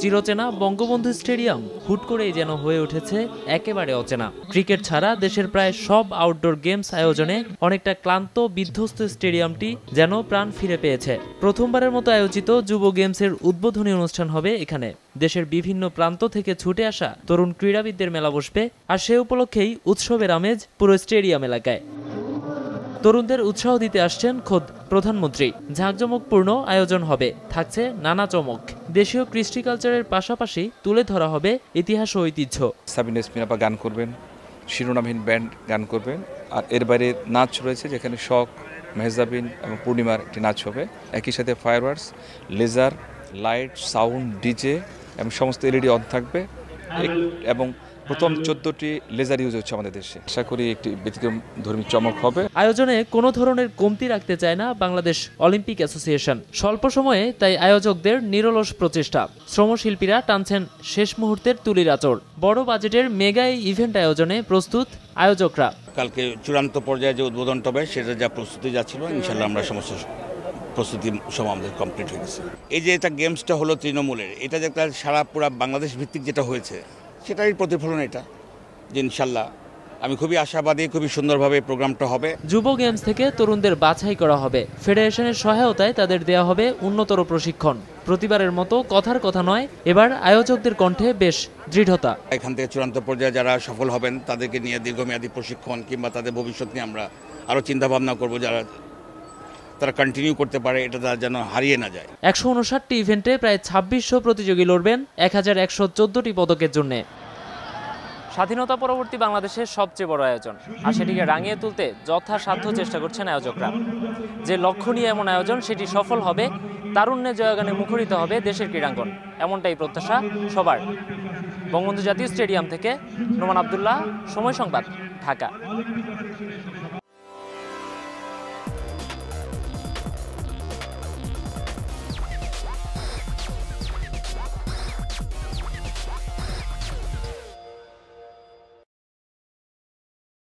চিরচেনা বঙ্গবন্ধু স্টেডিয়াম হুট করেই যেন হয়ে উঠেছে একেবারে অচেনা ক্রিকেট ছাড়া দেশের প্রায় সব আউটডোর গেমস আয়োজনে অনেকটা ক্লান্ত বিধ্বস্ত স্টেডিয়ামটি যেন প্রাণ ফিরে পেয়েছে প্রথমবারের মতো আয়োজিত যুব গেমসের উদ্বোধনী অনুষ্ঠান হবে এখানে দেশের বিভিন্ন প্রান্ত থেকে ছুটে আসা তরুণ ক্রীড়াবিদদের মেলা বসবে আর সে উপলক্ষেই উৎসবের আমেজ পুরো স্টেডিয়াম এলাকায় তরুণদের উৎসাহ দিতে আসছেন খোদ প্রধানমন্ত্রী ঝাঁকজমকপূর্ণ আয়োজন হবে থাকছে নানা চমক দেশীয় কৃষ্টি কালচারের পাশাপাশি তুলে ধরা হবে ইতিহাস ও ঐতিহ্য সাবিনা ইসমিনাপা গান করবেন শিরোনামহীন ব্যান্ড গান করবেন আর এর বাইরে নাচ রয়েছে যেখানে শখ মেহজাবিন এবং পূর্ণিমার একটি নাচ হবে একই সাথে fireworks laser light sound DJ এবং সমস্ত এলইডি অন e থাকবে এবং প্রথম চোদ্দটি লেজার ইউজ হচ্ছে আমাদের দেশে আশা করি একটি ব্যতিক্রম ধর্মী চমক হবে আয়োজনে কোনো ধরনের কমতি রাখতে চায় না বাংলাদেশ অলিম্পিক অ্যাসোসিয়েশন স্বল্প সময়ে তাই আয়োজকদের নিরলস প্রচেষ্টা শ্রমশিল্পীরা টানছেন শেষ মুহূর্তের তুলির আচর বড় বাজেটের মেগা এই ইভেন্ট আয়োজনে প্রস্তুত আয়োজকরা কালকে চূড়ান্ত পর্যায়ে যে উদ্বোধনটা হবে সেটা যা প্রস্তুতি যাচ্ছিল ইনশাল্লাহ আমরা সমস্ত প্রস্তুতি সব আমাদের কমপ্লিট হয়ে গেছে এই যে এটা গেমসটা হলো তৃণমূলের এটা যে একটা সারা পুরা বাংলাদেশ ভিত্তিক যেটা হয়েছে সেটাই প্রতিফলন এটা যে ইনশাল্লাহ আমি খুবই আশাবাদী খুবই সুন্দরভাবে প্রোগ্রামটা হবে যুব গেমস থেকে তরুণদের বাছাই করা হবে ফেডারেশনের সহায়তায় তাদের দেয়া হবে উন্নতর প্রশিক্ষণ প্রতিবারের মতো কথার কথা নয় এবার আয়োজকদের কণ্ঠে বেশ দৃঢ়তা এখান থেকে চূড়ান্ত পর্যায়ে যারা সফল হবেন তাদেরকে নিয়ে দীর্ঘমেয়াদী প্রশিক্ষণ কিংবা তাদের ভবিষ্যৎ নিয়ে আমরা আরও চিন্তাভাবনা করব যারা তারা কন্টিনিউ করতে পারে এটা তারা যেন হারিয়ে না যায় একশো উনষাটটি ইভেন্টে প্রায় ছাব্বিশশো প্রতিযোগী লড়বেন এক হাজার একশো চোদ্দটি পদকের জন্য স্বাধীনতা পরবর্তী বাংলাদেশের সবচেয়ে বড় আয়োজন আর সেটিকে রাঙিয়ে তুলতে যথাসাধ্য চেষ্টা করছেন আয়োজকরা যে লক্ষ্য নিয়ে এমন আয়োজন সেটি সফল হবে তারুণ্যে জয়গানে মুখরিত হবে দেশের ক্রীড়াঙ্গন এমনটাই প্রত্যাশা সবার বঙ্গবন্ধু জাতীয় স্টেডিয়াম থেকে নোমান আবদুল্লাহ সময় সংবাদ ঢাকা